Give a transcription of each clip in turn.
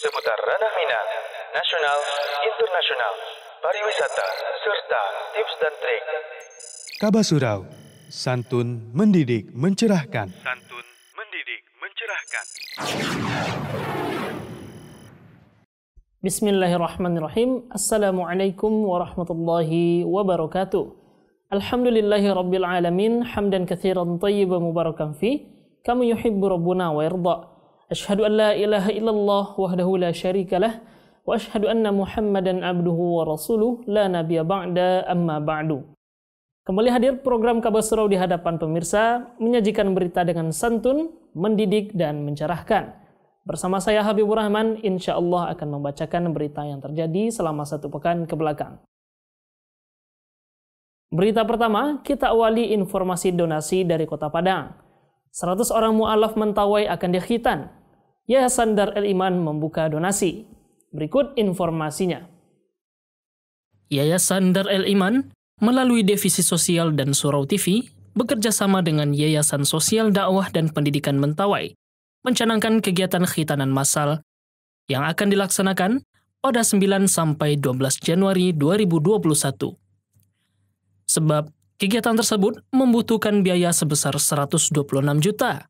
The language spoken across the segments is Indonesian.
seputar ranah minat, nasional, internasional, pariwisata, serta tips dan trik. Kabasurau, santun mendidik mencerahkan. Santun mendidik mencerahkan. Bismillahirrahmanirrahim. Assalamualaikum warahmatullahi wabarakatuh. Alhamdulillahi rabbil alamin hamdan katsiran tayyiban mubarakan fi kama yuhibbu rabbuna wa yarda. أشهد أن لا إله إلا الله وحده لا شريك له وأشهد أن محمدا عبده ورسوله لا نبي بعد أما بعد Kembali hadir program Kabar Surau di hadapan pemirsa, menyajikan berita dengan santun, mendidik, dan mencerahkan. Bersama saya Habibur Rahman, insya Allah akan membacakan berita yang terjadi selama satu pekan ke belakang. Berita pertama, kita awali informasi donasi dari Kota Padang. 100 orang mu'alaf mentawai akan dikhitan. Yayasan Dar El Iman membuka donasi. Berikut informasinya. Yayasan Dar El Iman melalui Divisi Sosial dan Surau TV bekerja sama dengan Yayasan Sosial Dakwah dan Pendidikan Mentawai mencanangkan kegiatan khitanan massal yang akan dilaksanakan pada 9 sampai 12 Januari 2021. Sebab kegiatan tersebut membutuhkan biaya sebesar 126 juta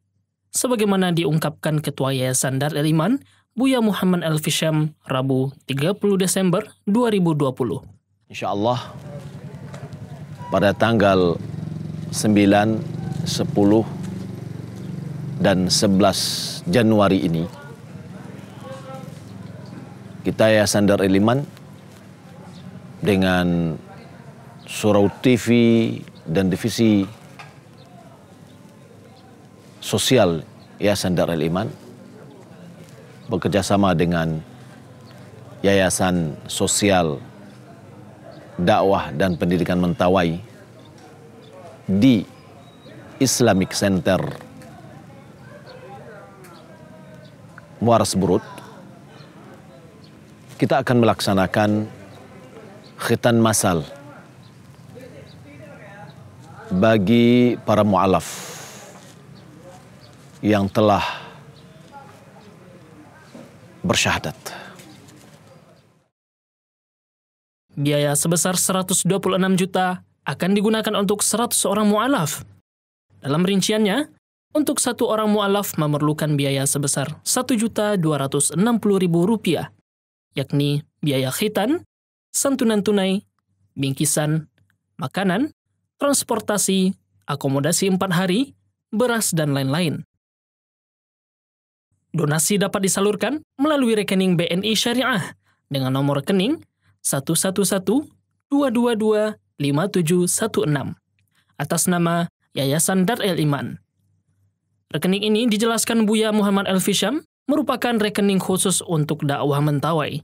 sebagaimana diungkapkan Ketua Yayasan Darul Iman, Buya Muhammad Al-Fisham, Rabu 30 Desember 2020. Insya Allah pada tanggal 9, 10, dan 11 Januari ini, kita Yayasan Darul Iman dengan Surau TV dan Divisi sosial Yayasan Darul Iman bekerjasama dengan Yayasan Sosial Dakwah dan Pendidikan Mentawai di Islamic Center Muara Seburut kita akan melaksanakan khitan masal bagi para mu'alaf yang telah bersyahadat. Biaya sebesar 126 juta akan digunakan untuk 100 orang mu'alaf. Dalam rinciannya, untuk satu orang mu'alaf memerlukan biaya sebesar Rp1.260.000, yakni biaya khitan, santunan tunai, bingkisan, makanan, transportasi, akomodasi empat hari, beras, dan lain-lain. Donasi dapat disalurkan melalui rekening BNI Syariah dengan nomor rekening 111-222-5716 atas nama Yayasan Dar El Iman. Rekening ini dijelaskan Buya Muhammad El Fisham merupakan rekening khusus untuk dakwah mentawai.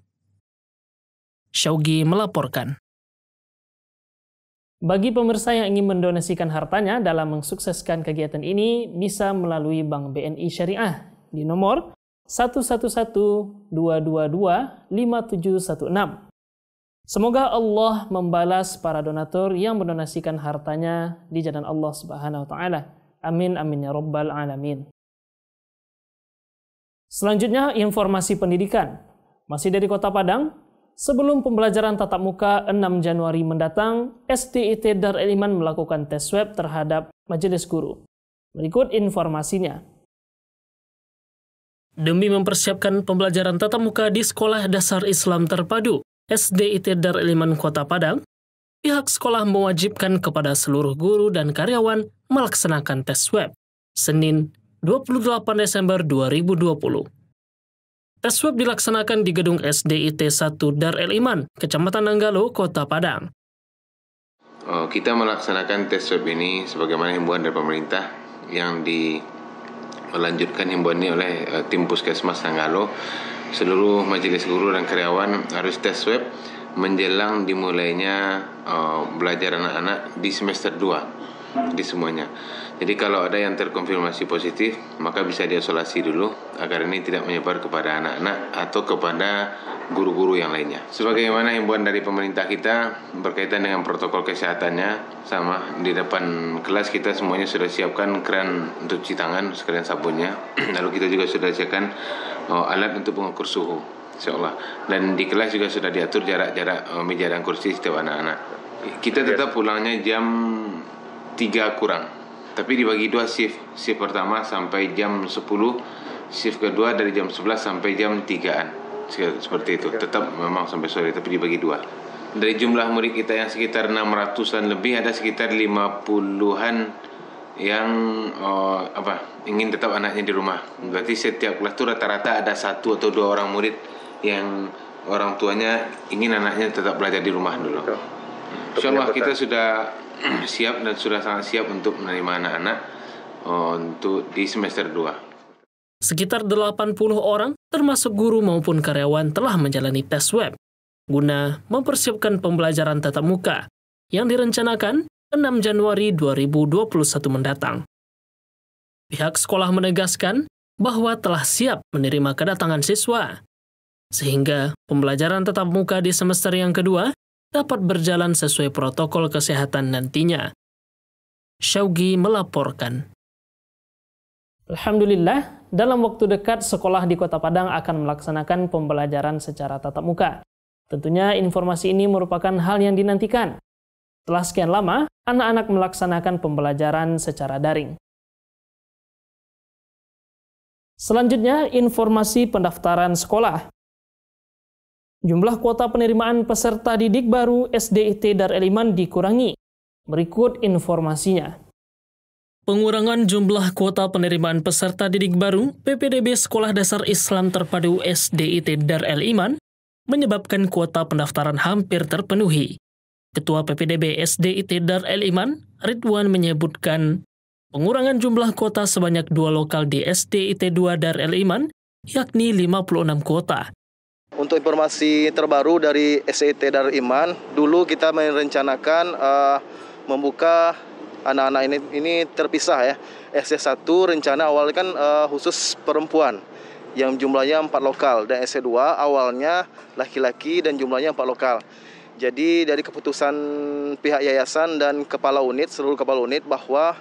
Syaugi melaporkan. Bagi pemirsa yang ingin mendonasikan hartanya dalam mensukseskan kegiatan ini, bisa melalui Bank BNI Syariah di nomor 1112225716. Semoga Allah membalas para donatur yang mendonasikan hartanya di jalan Allah Subhanahu wa taala. Amin amin ya rabbal alamin. Selanjutnya informasi pendidikan. Masih dari Kota Padang, sebelum pembelajaran tatap muka 6 Januari mendatang, SDIT Dar Eliman melakukan tes swab terhadap majelis guru. Berikut informasinya demi mempersiapkan pembelajaran tatap muka di Sekolah Dasar Islam Terpadu SDIT Dar Eliman Kota Padang, pihak sekolah mewajibkan kepada seluruh guru dan karyawan melaksanakan tes swab Senin 28 Desember 2020. Tes swab dilaksanakan di gedung SDIT 1 Dar El Iman, Kecamatan Nanggalo, Kota Padang. Oh, kita melaksanakan tes swab ini sebagaimana himbauan dari pemerintah yang di melanjutkan himbauan ini oleh uh, tim Puskesmas Sanggalo seluruh majelis guru dan karyawan harus tes swab menjelang dimulainya uh, belajar anak-anak di semester 2 di semuanya. Jadi kalau ada yang terkonfirmasi positif, maka bisa diisolasi dulu agar ini tidak menyebar kepada anak-anak atau kepada guru-guru yang lainnya. Sebagaimana himbauan dari pemerintah kita berkaitan dengan protokol kesehatannya, sama di depan kelas kita semuanya sudah siapkan keran untuk cuci tangan sekalian sabunnya. Lalu kita juga sudah siapkan oh, alat untuk pengukur suhu. Insya Dan di kelas juga sudah diatur jarak-jarak oh, meja dan kursi setiap anak-anak. Kita iya. tetap pulangnya jam 3 kurang tapi dibagi dua shift shift pertama sampai jam 10 shift kedua dari jam 11 sampai jam 3an seperti itu tetap memang sampai sore tapi dibagi dua dari jumlah murid kita yang sekitar 600-an lebih ada sekitar 50-an yang oh, apa ingin tetap anaknya di rumah berarti setiap kelas itu rata-rata ada satu atau dua orang murid yang orang tuanya ingin anaknya tetap belajar di rumah dulu Insya Allah kita sudah siap dan sudah sangat siap untuk menerima anak-anak eh, untuk di semester 2. Sekitar 80 orang, termasuk guru maupun karyawan telah menjalani tes web guna mempersiapkan pembelajaran tatap muka yang direncanakan 6 Januari 2021 mendatang. Pihak sekolah menegaskan bahwa telah siap menerima kedatangan siswa, sehingga pembelajaran tatap muka di semester yang kedua dapat berjalan sesuai protokol kesehatan nantinya. Syaugi melaporkan. Alhamdulillah, dalam waktu dekat sekolah di Kota Padang akan melaksanakan pembelajaran secara tatap muka. Tentunya informasi ini merupakan hal yang dinantikan. Setelah sekian lama, anak-anak melaksanakan pembelajaran secara daring. Selanjutnya, informasi pendaftaran sekolah. Jumlah kuota penerimaan peserta didik baru SDIT Dar Iman dikurangi. Berikut informasinya. Pengurangan jumlah kuota penerimaan peserta didik baru PPDB Sekolah Dasar Islam Terpadu SDIT Dar El Iman menyebabkan kuota pendaftaran hampir terpenuhi. Ketua PPDB SDIT Dar El Iman, Ridwan menyebutkan pengurangan jumlah kuota sebanyak dua lokal di SDIT 2 Dar El Iman, yakni 56 kuota, untuk informasi terbaru dari SET Darul Iman, dulu kita merencanakan uh, membuka anak-anak ini ini terpisah ya. SC1 e rencana awalnya kan uh, khusus perempuan yang jumlahnya 4 lokal dan SC2 e awalnya laki-laki dan jumlahnya 4 lokal. Jadi dari keputusan pihak yayasan dan kepala unit seluruh kepala unit bahwa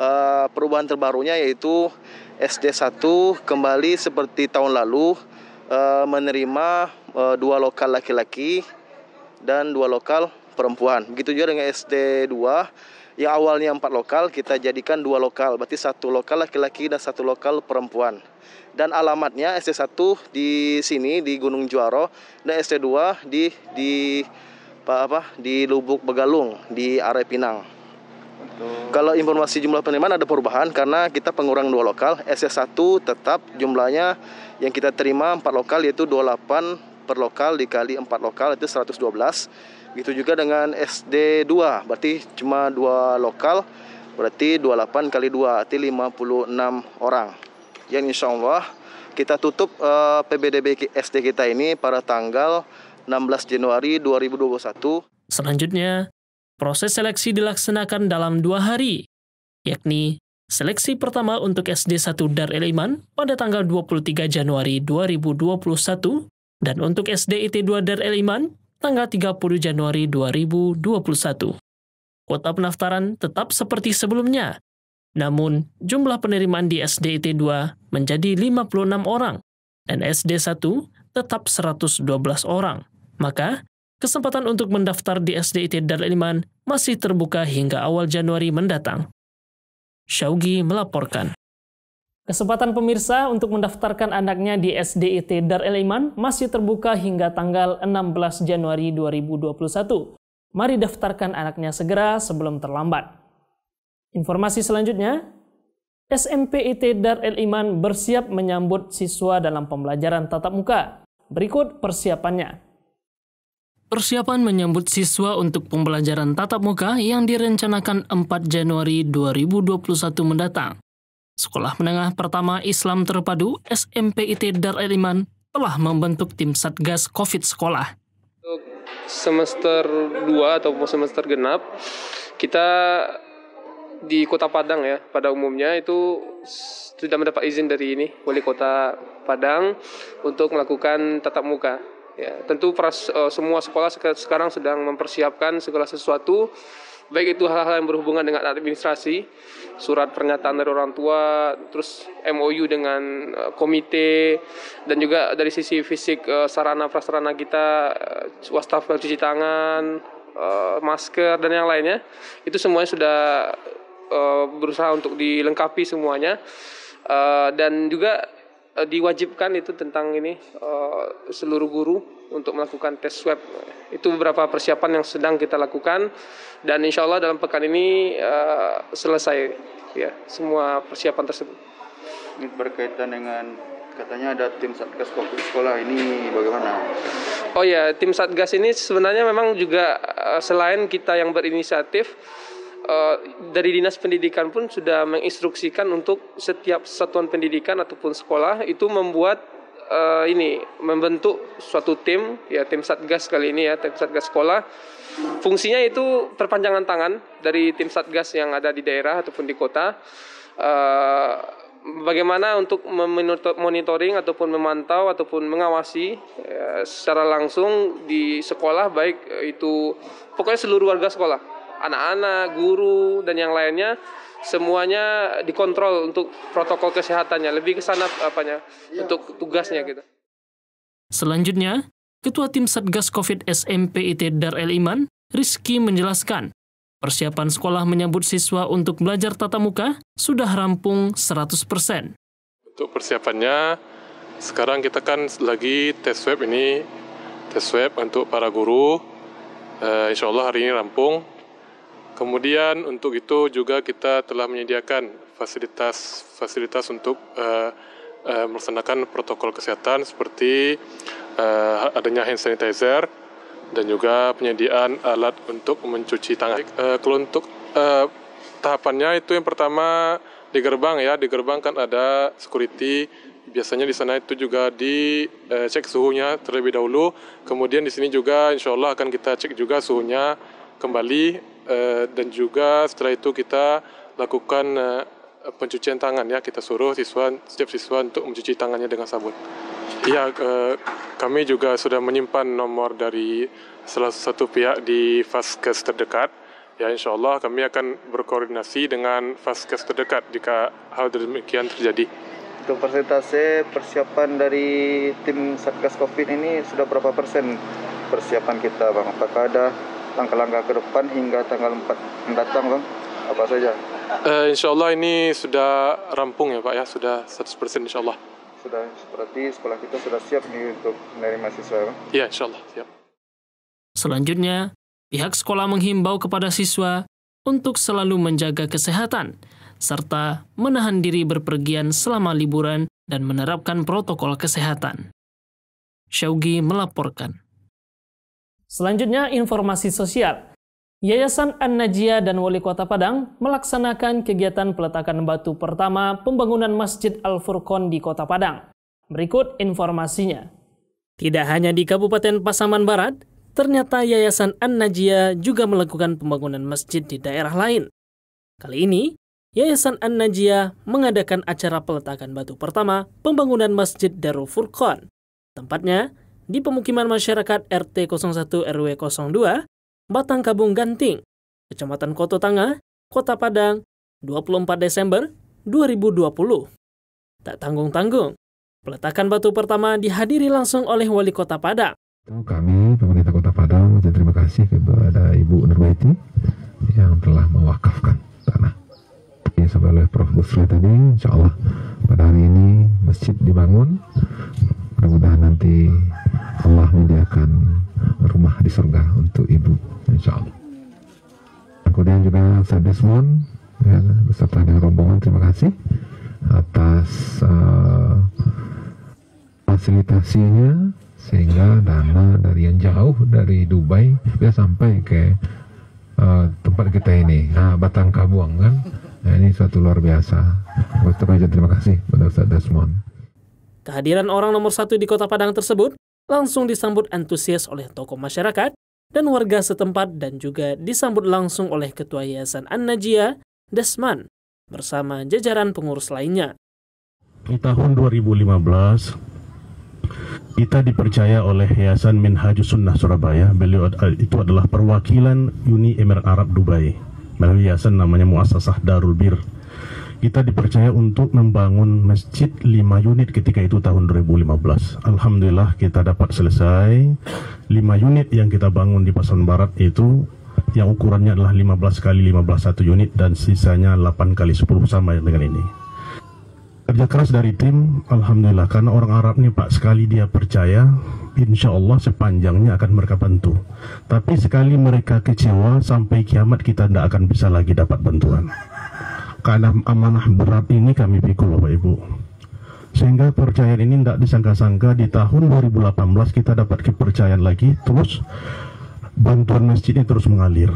uh, perubahan terbarunya yaitu SD1 kembali seperti tahun lalu Eh, menerima eh, dua lokal laki-laki dan dua lokal perempuan. Begitu juga dengan SD 2 yang awalnya empat lokal kita jadikan dua lokal, berarti satu lokal laki-laki dan satu lokal perempuan. Dan alamatnya SD 1 di sini di Gunung Juaro dan SD 2 di di apa di Lubuk Begalung di area Pinang. Kalau informasi jumlah penerimaan ada perubahan karena kita pengurang dua lokal, SS1 tetap jumlahnya yang kita terima empat lokal yaitu 28 per lokal dikali empat lokal itu 112. Begitu juga dengan SD2 berarti cuma dua lokal berarti 28 kali 2 arti 56 orang. Yang insya Allah kita tutup uh, eh, PBDB SD kita ini pada tanggal 16 Januari 2021. Selanjutnya, Proses seleksi dilaksanakan dalam dua hari, yakni seleksi pertama untuk SD 1 Dar El Iman pada tanggal 23 Januari 2021 dan untuk SD IT2 Dar El Iman tanggal 30 Januari 2021. Kota pendaftaran tetap seperti sebelumnya, namun jumlah penerimaan di SD IT2 menjadi 56 orang dan SD 1 tetap 112 orang. Maka, Kesempatan untuk mendaftar di SDIT Darul Iman masih terbuka hingga awal Januari mendatang. Syaugi melaporkan. Kesempatan pemirsa untuk mendaftarkan anaknya di SDIT Darul Iman masih terbuka hingga tanggal 16 Januari 2021. Mari daftarkan anaknya segera sebelum terlambat. Informasi selanjutnya, SMPIT Darul Iman bersiap menyambut siswa dalam pembelajaran tatap muka. Berikut persiapannya. Persiapan menyambut siswa untuk pembelajaran tatap muka yang direncanakan 4 Januari 2021 mendatang. Sekolah Menengah Pertama Islam Terpadu SMPIT Dar El Iman telah membentuk tim Satgas Covid Sekolah. Untuk semester 2 atau semester genap, kita di Kota Padang ya, pada umumnya itu sudah mendapat izin dari ini, Wali Kota Padang untuk melakukan tatap muka Ya, tentu pras, uh, eh, semua sekolah sekarang sedang mempersiapkan segala sesuatu baik itu hal-hal yang berhubungan dengan administrasi, surat pernyataan dari orang tua, terus MOU dengan uh, komite, dan juga dari sisi fisik uh, sarana prasarana kita, uh, wastafel cuci tangan, uh, masker dan yang lainnya, itu semuanya sudah uh, berusaha untuk dilengkapi semuanya, uh, dan juga Eh, diwajibkan itu tentang ini eh, seluruh guru untuk melakukan tes swab. Itu beberapa persiapan yang sedang kita lakukan dan insya Allah dalam pekan ini eh, selesai ya semua persiapan tersebut. Ini berkaitan dengan katanya ada tim satgas covid sekolah ini bagaimana? Oh ya tim satgas ini sebenarnya memang juga selain kita yang berinisiatif Eh, dari dinas pendidikan pun sudah menginstruksikan untuk setiap satuan pendidikan ataupun sekolah itu membuat uh, ini membentuk suatu tim ya tim satgas kali ini ya tim satgas sekolah fungsinya itu perpanjangan tangan dari tim satgas yang ada di daerah ataupun di kota uh, bagaimana untuk memonitoring ataupun memantau ataupun mengawasi ya, secara langsung di sekolah baik itu pokoknya seluruh warga sekolah anak-anak, guru dan yang lainnya semuanya dikontrol untuk protokol kesehatannya, lebih ke sana apanya ya, untuk tugasnya ya. gitu. Selanjutnya, Ketua Tim Satgas Covid SMP IT Dar El Iman, Rizky menjelaskan, persiapan sekolah menyambut siswa untuk belajar tatap muka sudah rampung 100%. Untuk persiapannya, sekarang kita kan lagi tes swab ini, tes swab untuk para guru. Uh, insya Allah hari ini rampung, Kemudian untuk itu juga kita telah menyediakan fasilitas-fasilitas untuk uh, uh, melaksanakan protokol kesehatan seperti uh, adanya hand sanitizer dan juga penyediaan alat untuk mencuci tangan. Uh, kalau untuk uh, tahapannya itu yang pertama di gerbang ya, di gerbang kan ada security biasanya di sana itu juga dicek suhunya terlebih dahulu. Kemudian di sini juga insya Allah akan kita cek juga suhunya kembali Eh, dan juga setelah itu kita lakukan eh, pencucian tangan ya kita suruh siswa setiap siswa untuk mencuci tangannya dengan sabun. Iya, eh, kami juga sudah menyimpan nomor dari salah satu pihak di faskes terdekat. Ya, insya Allah kami akan berkoordinasi dengan faskes terdekat jika hal demikian terjadi. Untuk persentase persiapan dari tim Satgas Covid ini sudah berapa persen persiapan kita, Bang? Apakah ada langkah-langkah ke depan hingga tanggal 4 mendatang Bang? Apa saja? Uh, eh, insya Allah ini sudah rampung ya Pak ya, sudah 100% insya Allah. Sudah, berarti sekolah kita sudah siap nih untuk menerima siswa ya, Bang? Iya insya Allah, siap. Selanjutnya, pihak sekolah menghimbau kepada siswa untuk selalu menjaga kesehatan, serta menahan diri berpergian selama liburan dan menerapkan protokol kesehatan. Syaugi melaporkan. Selanjutnya, informasi sosial. Yayasan an Najia dan Wali Kota Padang melaksanakan kegiatan peletakan batu pertama pembangunan Masjid Al-Furqon di Kota Padang. Berikut informasinya. Tidak hanya di Kabupaten Pasaman Barat, ternyata Yayasan an Najia juga melakukan pembangunan masjid di daerah lain. Kali ini, Yayasan an Najia mengadakan acara peletakan batu pertama pembangunan Masjid Darul Furqon. Tempatnya di pemukiman masyarakat RT 01 RW 02, Batang Kabung Ganting, Kecamatan Koto Tanga, Kota Padang, 24 Desember 2020. Tak tanggung-tanggung, peletakan batu pertama dihadiri langsung oleh Wali Kota Padang. Kami, pemerintah Kota Padang, terima kasih kepada Ibu Nurwati yang telah mewakafkan tanah. Sampai oleh Prof. Busri tadi, insya Allah pada hari ini masjid dibangun, mudah-mudahan nanti Allah menyediakan rumah di surga untuk ibu insya Allah kemudian juga Ustaz Desmond ya, beserta dengan rombongan terima kasih atas uh, fasilitasinya sehingga dana dari yang jauh dari Dubai dia sampai ke uh, tempat kita ini nah Batang Kabuang kan nah, ini suatu luar biasa terima kasih kepada Ustaz Desmond Kehadiran orang nomor satu di kota Padang tersebut langsung disambut antusias oleh tokoh masyarakat dan warga setempat dan juga disambut langsung oleh Ketua Yayasan an najia Desman, bersama jajaran pengurus lainnya. Di tahun 2015, kita dipercaya oleh Yayasan Minhajus Sunnah Surabaya. Beliau itu adalah perwakilan Uni Emirat Arab Dubai. Melalui yayasan namanya Muasasah Darul Bir kita dipercaya untuk membangun masjid 5 unit ketika itu tahun 2015. Alhamdulillah kita dapat selesai. 5 unit yang kita bangun di Pasaman Barat itu yang ukurannya adalah 15 kali 15 satu unit dan sisanya 8 kali 10 sama dengan ini. Kerja keras dari tim, Alhamdulillah, karena orang Arab nih Pak, sekali dia percaya, insya Allah sepanjangnya akan mereka bantu. Tapi sekali mereka kecewa, sampai kiamat kita tidak akan bisa lagi dapat bantuan amanah berat ini kami pikul Bapak Ibu. Sehingga percayaan ini tidak disangka-sangka di tahun 2018 kita dapat kepercayaan lagi terus bantuan masjid ini terus mengalir.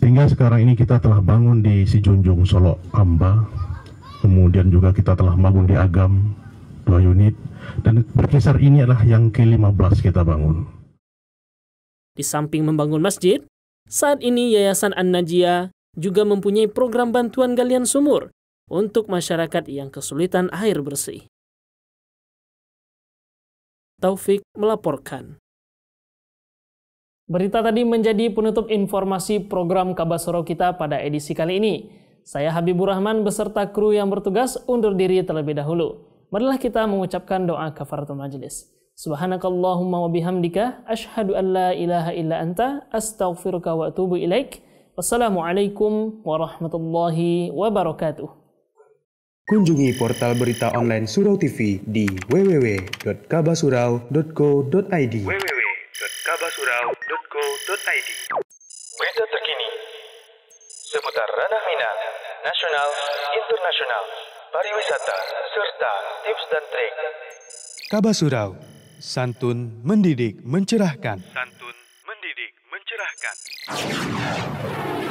Sehingga sekarang ini kita telah bangun di Sijunjung Solo Amba, kemudian juga kita telah bangun di Agam, dua unit, dan berkisar ini adalah yang ke-15 kita bangun. Di samping membangun masjid, saat ini Yayasan An-Najiyah juga mempunyai program bantuan galian sumur untuk masyarakat yang kesulitan air bersih. Taufik melaporkan. Berita tadi menjadi penutup informasi program Kabasoro kita pada edisi kali ini. Saya Habibur Rahman beserta kru yang bertugas undur diri terlebih dahulu. Marilah kita mengucapkan doa kafaratul majelis. Subhanakallahumma wa bihamdika asyhadu an la ilaha illa anta astaghfiruka wa atubu ilaik. Wassalamualaikum warahmatullahi wabarakatuh. Kunjungi portal berita online Surau TV di www.kabasurau.co.id. www.kabasurau.co.id. Berita terkini seputar ranah minat nasional, internasional, pariwisata, serta tips dan trik. Kabasurau, santun mendidik mencerahkan. Santun dicerahkan.